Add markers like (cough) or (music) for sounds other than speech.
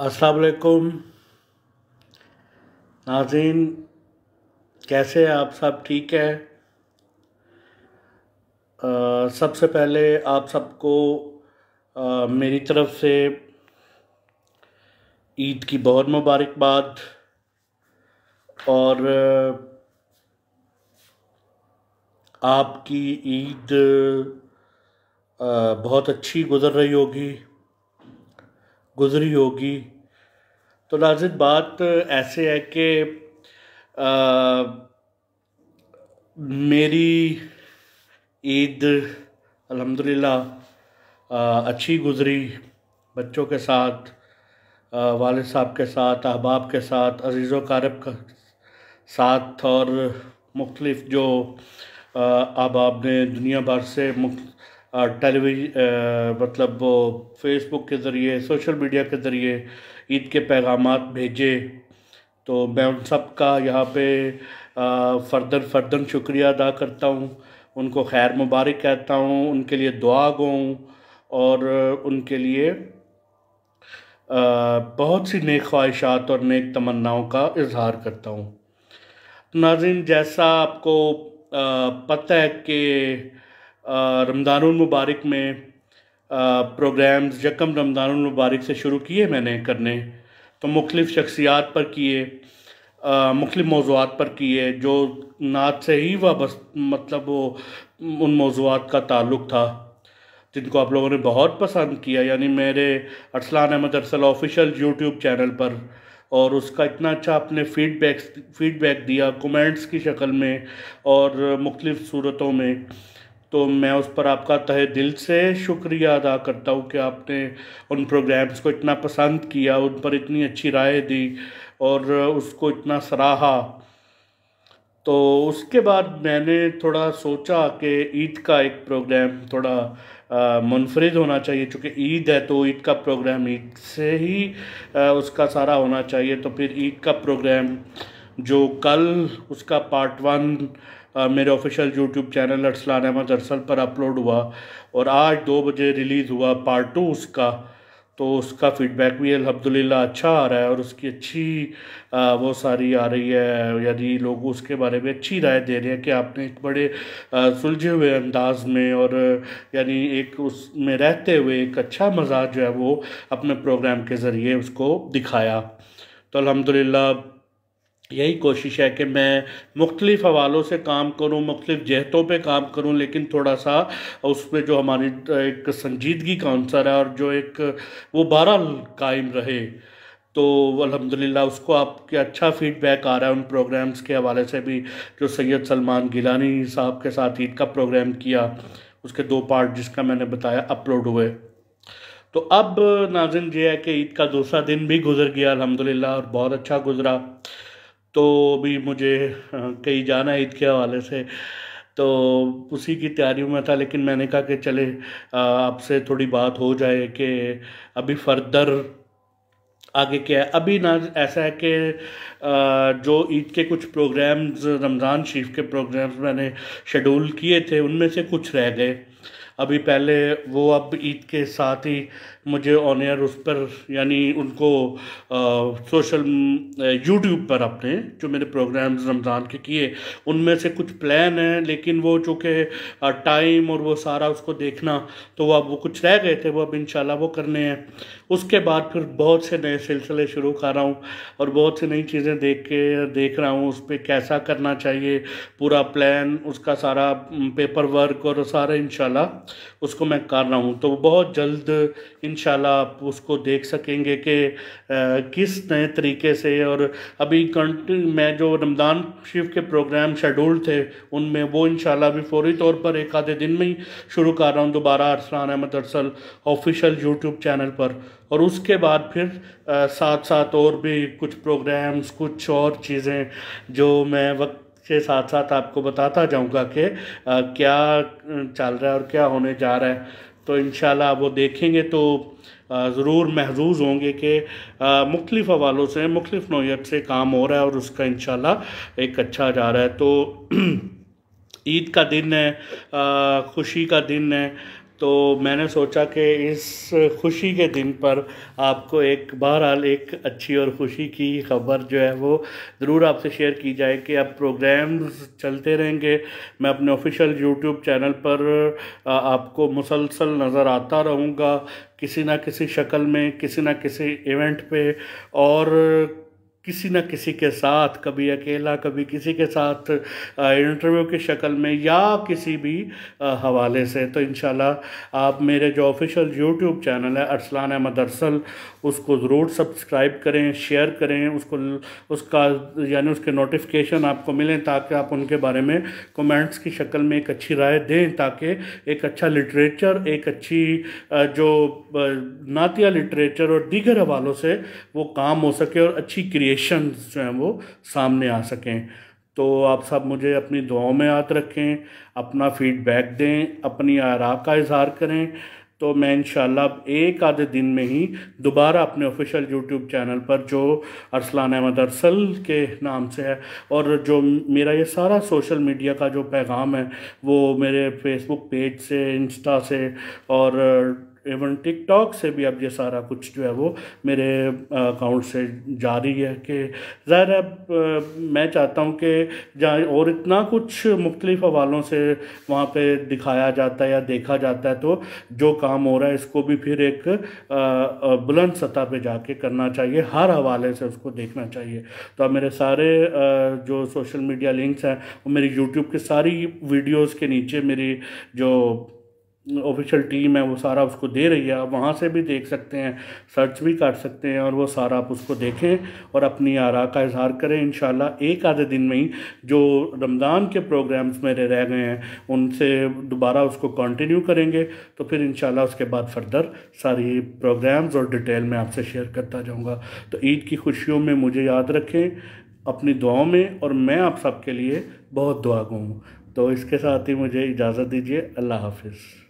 असलकुम नाजीन कैसे आप सब ठीक है सबसे पहले आप सबको मेरी तरफ से ईद की बहुत मुबारकबाद और आपकी ईद बहुत अच्छी गुज़र रही होगी गुज़री होगी तो लाजिद बात ऐसे है कि मेरी ईद अल्हम्दुलिल्लाह अच्छी गुज़री बच्चों के साथ वाल साहब के साथ अहबाब के साथ अजीज़ कारब के साथ और मुख्तलिफ़ जो अहबाब ने दुनिया भर से मुख्त टेलीविज मतलब वो फेसबुक के ज़रिए सोशल मीडिया के ज़रिए ईद के पैगाम भेजे तो मैं उन सब का यहाँ पे फ़र्दन फ़र्दन शुक्रिया अदा करता हूँ उनको खैर मुबारक कहता हूँ उनके लिए दुआ गूँ और उनके लिए बहुत सी नेक ख्वाहिशात और नेक तमन्नाओं का इजहार करता हूँ नाजिन जैसा आपको पता है कि रमज़ानमबारक में प्रोग्राम्स यकम रमज़ानमबारक से शुरू किए मैंने करने तो मुख्तफ शख्सियात पर किए मुख्तु मौजूद पर किए जो नात से ही बस मतलब वो उन मौजूद का ताल्लुक़ था जिनको आप लोगों ने बहुत पसंद किया यानी मेरे Arsalan Ahmed Arsal official YouTube channel पर और उसका इतना अच्छा आपने फीडबैक्स फीडबैक दिया कमेंट्स की शक्ल में और मुख्तफ सूरतों में तो मैं उस पर आपका तहे दिल से शुक्रिया अदा करता हूँ कि आपने उन प्रोग्राम्स को इतना पसंद किया उन पर इतनी अच्छी राय दी और उसको इतना सराहा तो उसके बाद मैंने थोड़ा सोचा कि ईद का एक प्रोग्राम थोड़ा मुनफरद होना चाहिए चूँकि ईद है तो ईद का प्रोग्राम ईद से ही आ, उसका सारा होना चाहिए तो फिर ईद का प्रोग्राम जो कल उसका पार्ट वन मेरे official YouTube channel Arsalan Ahmed Arsal पर अपलोड हुआ और आज दो बजे रिलीज़ हुआ पार्ट टू उसका तो उसका फीडबैक भी अलहमदिल्ला अच्छा आ रहा है और उसकी अच्छी आ, वो सारी आ रही है यानी लोग उसके बारे में अच्छी राय दे रहे हैं कि आपने एक बड़े सुलझे हुए अंदाज में और यानी एक उसमें रहते हुए एक अच्छा मज़ाक जो है वो अपने प्रोग्राम के ज़रिए उसको दिखाया तो अलहमदिल्ला यही कोशिश है कि मैं मुख्तलिफ़ हवालों से काम करूँ मुख्तलिफ़ जहतों पर काम करूँ लेकिन थोड़ा सा उस पर जो हमारी एक संजीदगी का अंसर है और जो एक वो बारह कायम रहे तो अलहमदिल्ला उसको आपके अच्छा फीडबैक आ रहा है उन प्रोग्राम्स के हवाले से भी जो सैयद सलमान गिलानी साहब के साथ ईद का प्रोग्राम किया उसके दो पार्ट जिसका मैंने बताया अपलोड हुए तो अब नाजिन ये है कि ईद का दूसरा दिन भी गुजर गया अलहमदिल्ला और बहुत अच्छा गुजरा तो भी मुझे कहीं जाना है ईद के हवाले से तो उसी की तैयारी में था लेकिन मैंने कहा कि चले आपसे थोड़ी बात हो जाए कि अभी फर्दर आगे क्या है अभी ना ऐसा है कि जो ईद के कुछ प्रोग्राम्स रमज़ान शरीफ के प्रोग्राम्स मैंने शेड्यूल किए थे उनमें से कुछ रह गए अभी पहले वो अब ईद के साथ ही मुझे ऑन एयर उस पर यानी उनको आ, सोशल यूट्यूब पर अपने जो मेरे प्रोग्राम्स रमज़ान के किए उनमें से कुछ प्लान हैं लेकिन वो चूँकि टाइम और वो सारा उसको देखना तो वो अब वो कुछ रह गए थे वो अब इन वो करने हैं उसके बाद फिर बहुत से नए सिलसिले शुरू कर रहा हूँ और बहुत सी नई चीज़ें देख के देख रहा हूँ उस पर कैसा करना चाहिए पूरा प्लान उसका सारा पेपर वर्क और सारा इन उसको मैं कर रहा हूँ तो बहुत जल्द इन आप उसको देख सकेंगे कि किस नए तरीके से और अभी कंटिन्यू मैं जो रमज़ान शिव के प्रोग्राम शेड्यूल थे उनमें वो इन भी फौरी तौर पर एक आधे दिन में ही शुरू कर रहा हूँ दोबारा Arsalan Ahmed Arsal official YouTube channel पर और उसके बाद फिर आ, साथ साथ और भी कुछ प्रोग्राम्स कुछ और चीज़ें जो मैं वक्त के साथ साथ आपको बताता जाऊंगा कि क्या चल रहा है और क्या होने जा रहा है तो इन वो देखेंगे तो ज़रूर महजूज होंगे कि मुख्तफ हवालों से मुख्तफ नोयत से काम हो रहा है और उसका इन एक अच्छा जा रहा है तो (clears throat) ईद का दिन है खुशी का दिन है तो मैंने सोचा कि इस खुशी के दिन पर आपको एक बहरहाल एक अच्छी और खुशी की खबर जो है वो ज़रूर आपसे शेयर की जाए कि अब प्रोग्राम्स चलते रहेंगे मैं अपने ऑफिशियल यूट्यूब चैनल पर आपको मुसलसल नज़र आता रहूँगा किसी ना किसी शक्ल में किसी ना किसी इवेंट पे और किसी न किसी के साथ कभी अकेला कभी किसी के साथ इंटरव्यू की शक्ल में या किसी भी हवाले से तो इन आप मेरे जो ऑफिशियल यूट्यूब चैनल है अरसलान अहमद अरसल उसको ज़रूर सब्सक्राइब करें शेयर करें उसको उसका यानी उसके नोटिफिकेशन आपको मिलें ताकि आप उनके बारे में कमेंट्स की शक्ल में एक अच्छी राय दें ताकि एक अच्छा लिटरेचर एक अच्छी जो नातिया लिटरेचर और दीगर हवालों से वो काम हो सके और अच्छी क्रिए क्रिएशन जो हैं वो सामने आ सकें तो आप सब मुझे अपनी दुआओं में याद रखें अपना फीडबैक दें अपनी आरा का इजहार करें तो मैं इन एक आधे दिन में ही दोबारा अपने ऑफिशियल यूट्यूब चैनल पर जो अरसलान अहमद अरसल के नाम से है और जो मेरा ये सारा सोशल मीडिया का जो पैगाम है वो मेरे फेसबुक पेज से इंस्टा से और इवन टिकटॉक से भी अब ये सारा कुछ जो है वो मेरे अकाउंट से जारी है कि ज़ाहिर है मैं चाहता हूँ कि जहाँ और इतना कुछ मुख्तलिफ हवालों से वहाँ पे दिखाया जाता है या देखा जाता है तो जो काम हो रहा है इसको भी फिर एक बुलंद सतह पे जाके करना चाहिए हर हवाले से उसको देखना चाहिए तो अब मेरे सारे जो सोशल मीडिया लिंक्स हैं वो मेरी यूट्यूब के सारी वीडियोज़ के नीचे मेरी जो ऑफिशियल टीम है वो सारा उसको दे रही है आप वहाँ से भी देख सकते हैं सर्च भी कर सकते हैं और वो सारा आप उसको देखें और अपनी आरा का इजहार करें इन एक आधे दिन में ही जो रमज़ान के प्रोग्राम्स मेरे रह गए हैं उनसे दोबारा उसको कंटिन्यू करेंगे तो फिर इन उसके बाद फर्दर सारी प्रोग्राम्स और डिटेल में आपसे शेयर करता जाऊँगा तो ईद की खुशियों में मुझे याद रखें अपनी दुआओं में और मैं आप सबके लिए बहुत दुआ हूँ तो इसके साथ ही मुझे इजाज़त दीजिए अल्लाह हाफिज़